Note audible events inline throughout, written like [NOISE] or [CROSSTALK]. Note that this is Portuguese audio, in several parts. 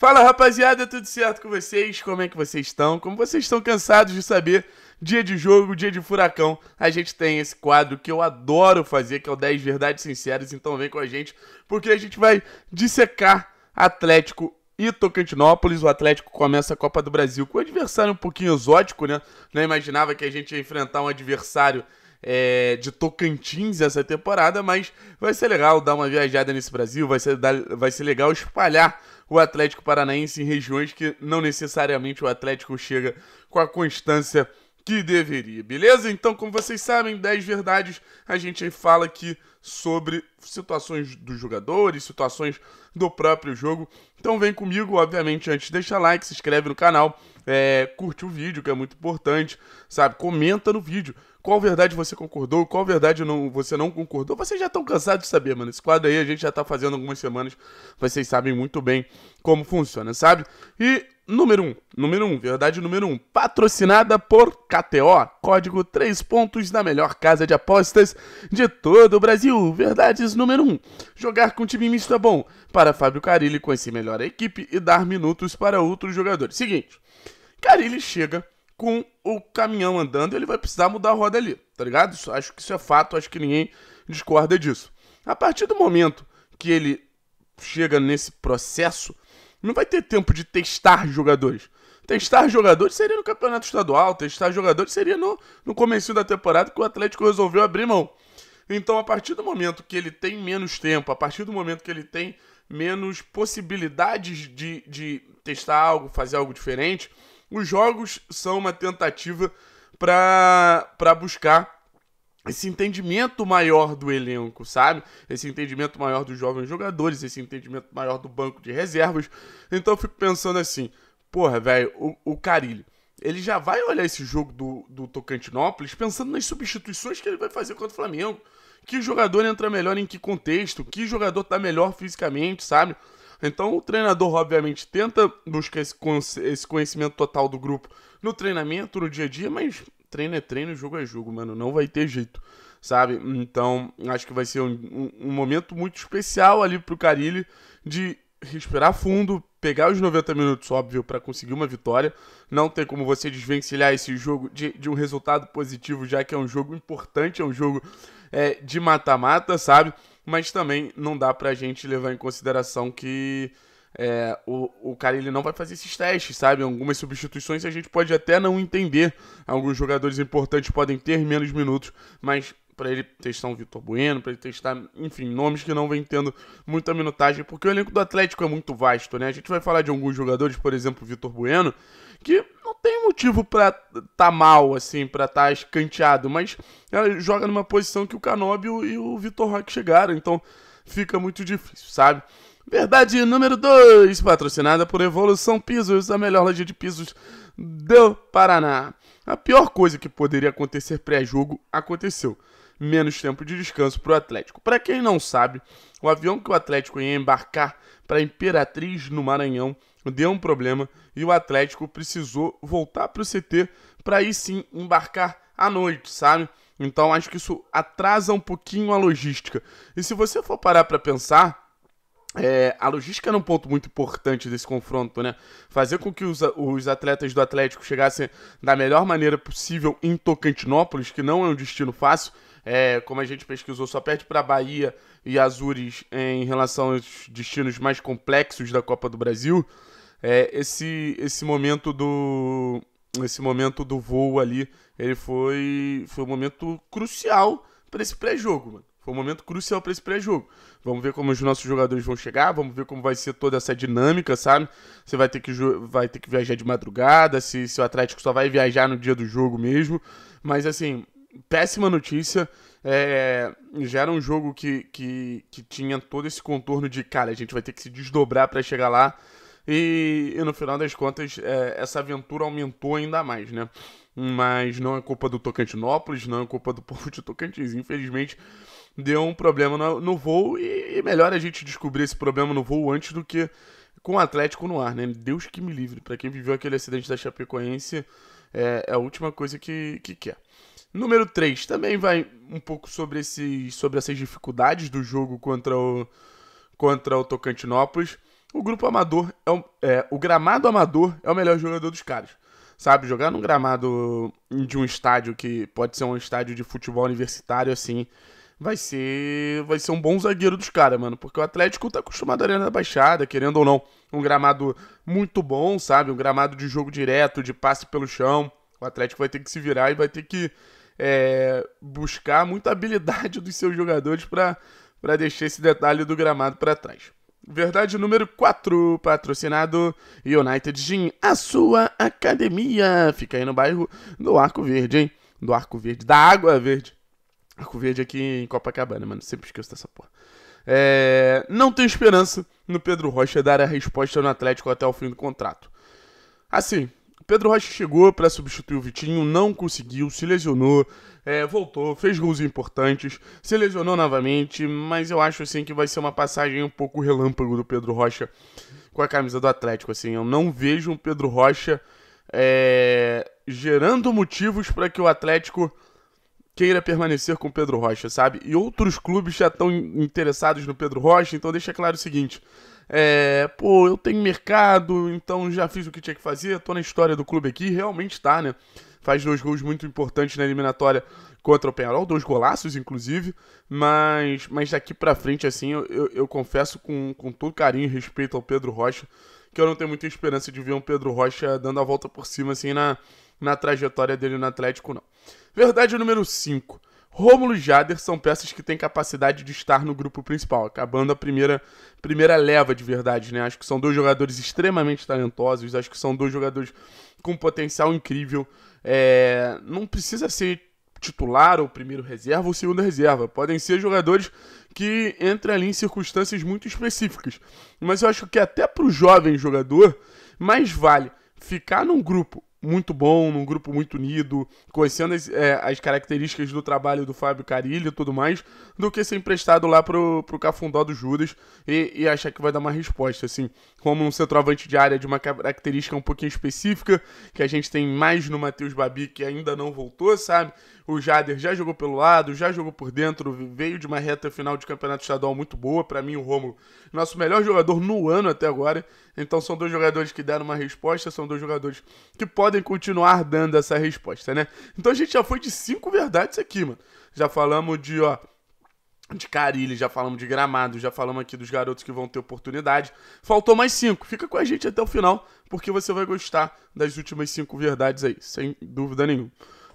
Fala rapaziada, tudo certo com vocês? Como é que vocês estão? Como vocês estão cansados de saber, dia de jogo, dia de furacão, a gente tem esse quadro que eu adoro fazer, que é o 10 Verdades Sinceras, então vem com a gente, porque a gente vai dissecar Atlético e Tocantinópolis. O Atlético começa a Copa do Brasil com um adversário um pouquinho exótico, né? Não imaginava que a gente ia enfrentar um adversário é, de Tocantins essa temporada, mas vai ser legal dar uma viajada nesse Brasil, vai ser, vai ser legal espalhar o Atlético Paranaense em regiões que não necessariamente o Atlético chega com a constância que deveria, beleza? Então, como vocês sabem, 10 verdades, a gente aí fala aqui sobre situações dos jogadores, situações do próprio jogo. Então vem comigo, obviamente, antes deixa like, se inscreve no canal, é, curte o vídeo, que é muito importante, sabe? Comenta no vídeo, qual verdade você concordou, qual verdade não, você não concordou. Vocês já estão cansados de saber, mano. Esse quadro aí a gente já tá fazendo algumas semanas. Vocês sabem muito bem como funciona, sabe? E número 1, um, número 1, um, verdade número 1, um, patrocinada por KTO, código 3 pontos da melhor casa de apostas de todo o Brasil. Verdades número 1, um, jogar com time misto é bom para Fábio Carilli conhecer melhor a equipe e dar minutos para outros jogadores. Seguinte, Carilli chega com o caminhão andando, ele vai precisar mudar a roda ali, tá ligado? Isso, acho que isso é fato, acho que ninguém discorda disso. A partir do momento que ele chega nesse processo, não vai ter tempo de testar jogadores. Testar jogadores seria no campeonato estadual, testar jogadores seria no, no começo da temporada que o Atlético resolveu abrir mão. Então, a partir do momento que ele tem menos tempo, a partir do momento que ele tem menos possibilidades de, de testar algo, fazer algo diferente, os jogos são uma tentativa para buscar esse entendimento maior do elenco, sabe? Esse entendimento maior dos jovens jogadores, esse entendimento maior do banco de reservas. Então eu fico pensando assim, porra, velho, o, o Carilho, ele já vai olhar esse jogo do, do Tocantinópolis pensando nas substituições que ele vai fazer contra o Flamengo. Que jogador entra melhor em que contexto, que jogador tá melhor fisicamente, sabe? Então o treinador, obviamente, tenta buscar esse conhecimento total do grupo no treinamento, no dia a dia, mas treino é treino, jogo é jogo, mano. Não vai ter jeito, sabe? Então, acho que vai ser um, um, um momento muito especial ali pro Carilli de respirar fundo, pegar os 90 minutos, óbvio, para conseguir uma vitória. Não tem como você desvencilhar esse jogo de, de, um resultado positivo, já que é um jogo importante, é um jogo é, de mata-mata, sabe? mas também não dá pra gente levar em consideração que é, o, o cara ele não vai fazer esses testes, sabe? Algumas substituições a gente pode até não entender. Alguns jogadores importantes podem ter menos minutos, mas para ele testar um Vitor Bueno, para ele testar, enfim, nomes que não vem tendo muita minutagem, porque o elenco do Atlético é muito vasto, né? A gente vai falar de alguns jogadores, por exemplo, Vitor Bueno, que não tem motivo para tá mal, assim, para tá escanteado, mas ela joga numa posição que o Canóbio e o Vitor Roque chegaram, então fica muito difícil, sabe? Verdade número 2, patrocinada por Evolução Pisos, a melhor loja de pisos do Paraná. A pior coisa que poderia acontecer pré-jogo aconteceu menos tempo de descanso para o Atlético. Para quem não sabe, o avião que o Atlético ia embarcar para Imperatriz no Maranhão deu um problema e o Atlético precisou voltar para o CT para aí sim embarcar à noite, sabe? Então acho que isso atrasa um pouquinho a logística. E se você for parar para pensar, é, a logística era um ponto muito importante desse confronto, né? Fazer com que os, os, atletas do Atlético chegassem da melhor maneira possível em Tocantinópolis, que não é um destino fácil, é, como a gente pesquisou, só perde para Bahia e Azures em relação aos destinos mais complexos da Copa do Brasil. É, esse, esse momento do esse momento do voo ali, ele foi foi um momento crucial para esse pré-jogo, mano. Foi um momento crucial para esse pré-jogo. Vamos ver como os nossos jogadores vão chegar, vamos ver como vai ser toda essa dinâmica, sabe? Você vai ter que, vai ter que viajar de madrugada, se, se o Atlético só vai viajar no dia do jogo mesmo. Mas, assim, péssima notícia. É, já era um jogo que, que, que tinha todo esse contorno de, cara, a gente vai ter que se desdobrar para chegar lá. E, e no final das contas, é, essa aventura aumentou ainda mais, né? Mas não é culpa do Tocantinópolis, não é culpa do [LAUGHS] povo de Tocantins. Infelizmente, deu um problema no, no voo e, e melhor a gente descobrir esse problema no voo antes do que com o Atlético no ar, né? Deus que me livre. Para quem viveu aquele acidente da Chapecoense, é, é a última coisa que, que quer. Número 3, também vai um pouco sobre, esses, sobre essas dificuldades do jogo contra o, contra o Tocantinópolis o grupo amador é, é, o gramado amador é o melhor jogador dos caras. Sabe, jogar num gramado de um estádio que pode ser um estádio de futebol universitário assim, vai ser vai ser um bom zagueiro dos caras, mano, porque o Atlético tá acostumado à Arena da Baixada, querendo ou não, um gramado muito bom, sabe? Um gramado de jogo direto, de passe pelo chão. O Atlético vai ter que se virar e vai ter que é, buscar muita habilidade [LAUGHS] dos seus jogadores para deixar esse detalhe do gramado para trás. Verdade número 4, patrocinado United Gym, a sua academia. Fica aí no bairro do Arco Verde, hein? Do Arco Verde, da Água Verde. Arco Verde aqui em Copacabana, mano. Sempre esqueço dessa porra. É... Não tenho esperança no Pedro Rocha dar a resposta no Atlético até o fim do contrato. Assim, Pedro Rocha chegou para substituir o Vitinho, não conseguiu, se lesionou, é, voltou, fez gols importantes, se lesionou novamente, mas eu acho assim que vai ser uma passagem um pouco relâmpago do Pedro Rocha com a camisa do Atlético. Assim, eu não vejo um Pedro Rocha é, gerando motivos para que o Atlético queira permanecer com o Pedro Rocha, sabe? E outros clubes já estão interessados no Pedro Rocha, então deixa claro o seguinte: é, pô, eu tenho mercado, então já fiz o que tinha que fazer, tô na história do clube aqui, realmente tá, né? Faz dois gols muito importantes na eliminatória contra o Penarol, dois golaços, inclusive, mas, mas daqui pra frente, assim, eu, eu, eu confesso com, com todo carinho e respeito ao Pedro Rocha, que eu não tenho muita esperança de ver um Pedro Rocha dando a volta por cima, assim, na, na trajetória dele no Atlético, não. Verdade número 5. Rômulo e Jader são peças que têm capacidade de estar no grupo principal, acabando a primeira, primeira leva de verdade, né? Acho que são dois jogadores extremamente talentosos, acho que são dois jogadores com potencial incrível. É, não precisa ser titular ou primeiro reserva ou segunda reserva. Podem ser jogadores que entram ali em circunstâncias muito específicas. Mas eu acho que até para o jovem jogador, mais vale ficar num grupo muito bom, num grupo muito unido, conhecendo as, é, as, características do trabalho do Fábio Carilho e tudo mais, do que ser emprestado lá pro, pro Cafundó do Judas e, e achar que vai dar uma resposta, assim. Como um centroavante de área de uma característica um pouquinho específica, que a gente tem mais no Matheus Babi, que ainda não voltou, sabe? O Jader já jogou pelo lado, já jogou por dentro, veio de uma reta final de campeonato estadual muito boa. Para mim, o Romulo, nosso melhor jogador no ano até agora. Então, são dois jogadores que deram uma resposta, são dois jogadores que podem continuar dando essa resposta, né? Então, a gente já foi de cinco verdades aqui, mano. Já falamos de, ó, de Carilli, já falamos de Gramado, já falamos aqui dos garotos que vão ter oportunidade. Faltou mais cinco. Fica com a gente até o final, porque você vai gostar das últimas cinco verdades aí, sem dúvida nenhuma.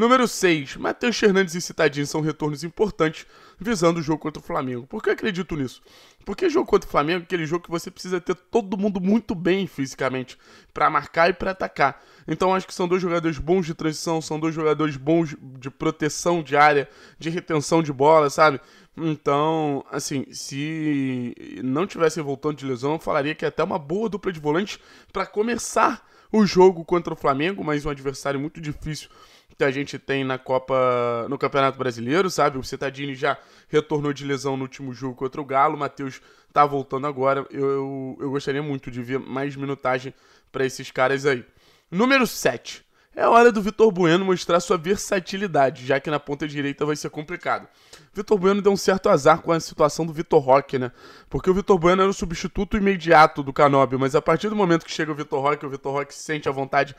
Número 6. Matheus Fernandes e Citadinho são retornos importantes visando o jogo contra o Flamengo. Por que eu acredito nisso? Porque jogo contra o Flamengo é aquele jogo que você precisa ter todo mundo muito bem fisicamente para marcar e para atacar. Então acho que são dois jogadores bons de transição, são dois jogadores bons de proteção de área, de retenção de bola, sabe? Então, assim, se não tivessem voltando de lesão, eu falaria que é até uma boa dupla de volante para começar o jogo contra o Flamengo, mas um adversário muito difícil que a gente tem na Copa, no Campeonato Brasileiro, sabe? O Cetadini já retornou de lesão no último jogo contra o Galo, o Matheus tá voltando agora. Eu, eu, eu gostaria muito de ver mais minutagem para esses caras aí. Número 7. É hora do Vitor Bueno mostrar sua versatilidade, já que na ponta direita vai ser complicado. Vitor Bueno deu um certo azar com a situação do Vitor Roque, né? Porque o Vitor Bueno era o substituto imediato do Canobi, mas a partir do momento que chega o Vitor Roque, o Vitor Roque se sente à vontade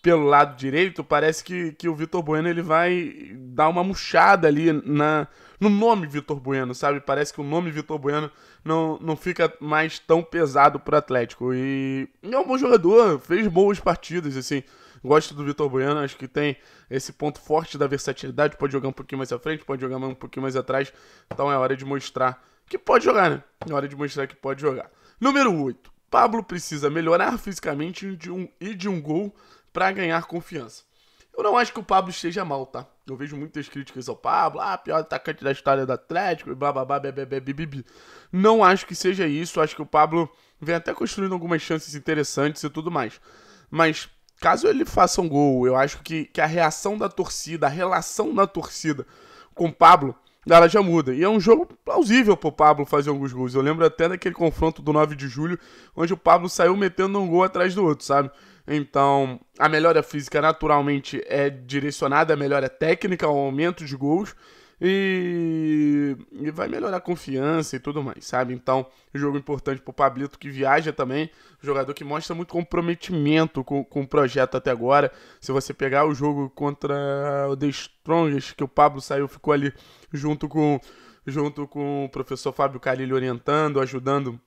pelo lado direito, parece que, que o Vitor Bueno ele vai dar uma murchada ali na, no nome Vitor Bueno, sabe? Parece que o nome Vitor Bueno não, não fica mais tão pesado pro Atlético. E é um bom jogador, fez boas partidas, assim. Gosto do Vitor Bueno, acho que tem esse ponto forte da versatilidade. Pode jogar um pouquinho mais à frente, pode jogar um pouquinho mais atrás. Então é hora de mostrar que pode jogar, né? É hora de mostrar que pode jogar. Número 8. Pablo precisa melhorar fisicamente de um, e de um gol para ganhar confiança. Eu não acho que o Pablo esteja mal, tá? Eu vejo muitas críticas ao Pablo, ah, pior atacante tá da história do Atlético, e bababá, bebê, Não acho que seja isso, acho que o Pablo vem até construindo algumas chances interessantes e tudo mais. Mas caso ele faça um gol, eu acho que, que a reação da torcida, a relação da torcida com o Pablo, ela já muda. E é um jogo plausível pro Pablo fazer alguns gols. Eu lembro até daquele confronto do 9 de julho, onde o Pablo saiu metendo um gol atrás do outro, sabe? Então, a melhora física naturalmente é direcionada, a melhora técnica, ao aumento de gols e, e vai melhorar a confiança e tudo mais, sabe? Então, jogo importante pro Pablito que viaja também, jogador que mostra muito comprometimento com, com o projeto até agora. Se você pegar o jogo contra o The Strongest, que o Pablo saiu, ficou ali junto com junto com o professor Fábio Carilho orientando, ajudando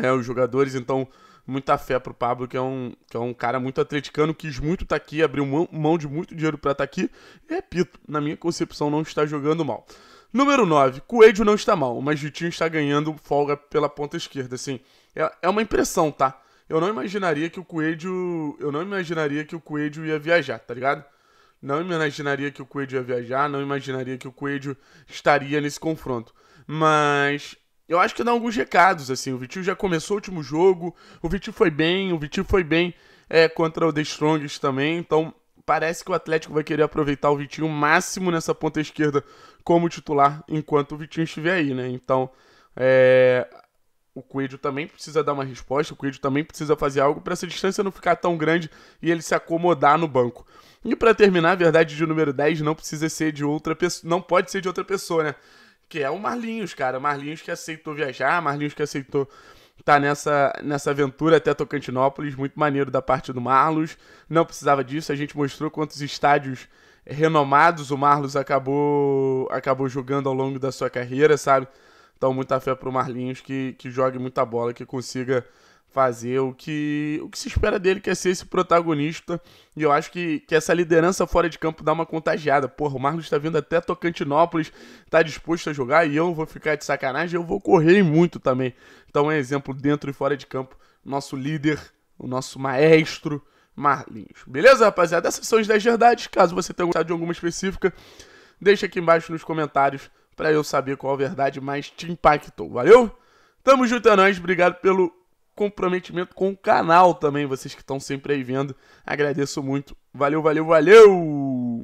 é, os jogadores, então muita fé pro Pablo, que é um, que é um cara muito atleticano, quis muito estar tá aqui, abriu mão, mão, de muito dinheiro para estar tá aqui. E, repito, na minha concepção, não está jogando mal. Número 9, Coelho não está mal, mas Vitinho está ganhando folga pela ponta esquerda, assim. É, é uma impressão, tá? Eu não imaginaria que o Coelho. Eu não imaginaria que o Coelho ia viajar, tá ligado? Não imaginaria que o Coelho ia viajar, não imaginaria que o Coelho estaria nesse confronto. Mas eu acho que dá alguns recados, assim. O Vitinho já começou o último jogo, o Vitinho foi bem, o Vitinho foi bem é, contra o The Strongest também, então parece que o Atlético vai querer aproveitar o Vitinho máximo nessa ponta esquerda como titular enquanto o Vitinho estiver aí, né? Então, é... o Coelho também precisa dar uma resposta, o Coelho também precisa fazer algo para essa distância não ficar tão grande e ele se acomodar no banco. E para terminar, a verdade de número 10 não precisa ser de outra pessoa, não pode ser de outra pessoa, né? que é o Marlinhos, cara. Marlinhos que aceitou viajar, Marlinhos que aceitou estar tá nessa, nessa aventura até Tocantinópolis. Muito maneiro da parte do Marlos. Não precisava disso, a gente mostrou quantos estádios renomados o Marlos acabou acabou jogando ao longo da sua carreira, sabe? Então, muita fé pro Marlinhos que, que jogue muita bola, que consiga fazer o que, o que se espera dele, que é ser esse protagonista. E eu acho que, que essa liderança fora de campo dá uma contagiada. Porra, o Marcos está vindo até Tocantinópolis, está disposto a jogar e eu vou ficar de sacanagem, eu vou correr muito também. Então é exemplo dentro e fora de campo, nosso líder, o nosso maestro Marlinhos. Beleza, rapaziada? Essas são as 10 verdades. Caso você tenha gostado de alguma específica, deixa aqui embaixo nos comentários para eu saber qual verdade mais te impactou. Valeu? Tamo junto é nóis. obrigado pelo comprometimento com o canal também, vocês que estão sempre aí vendo. Agradeço muito. Valeu, valeu, valeu!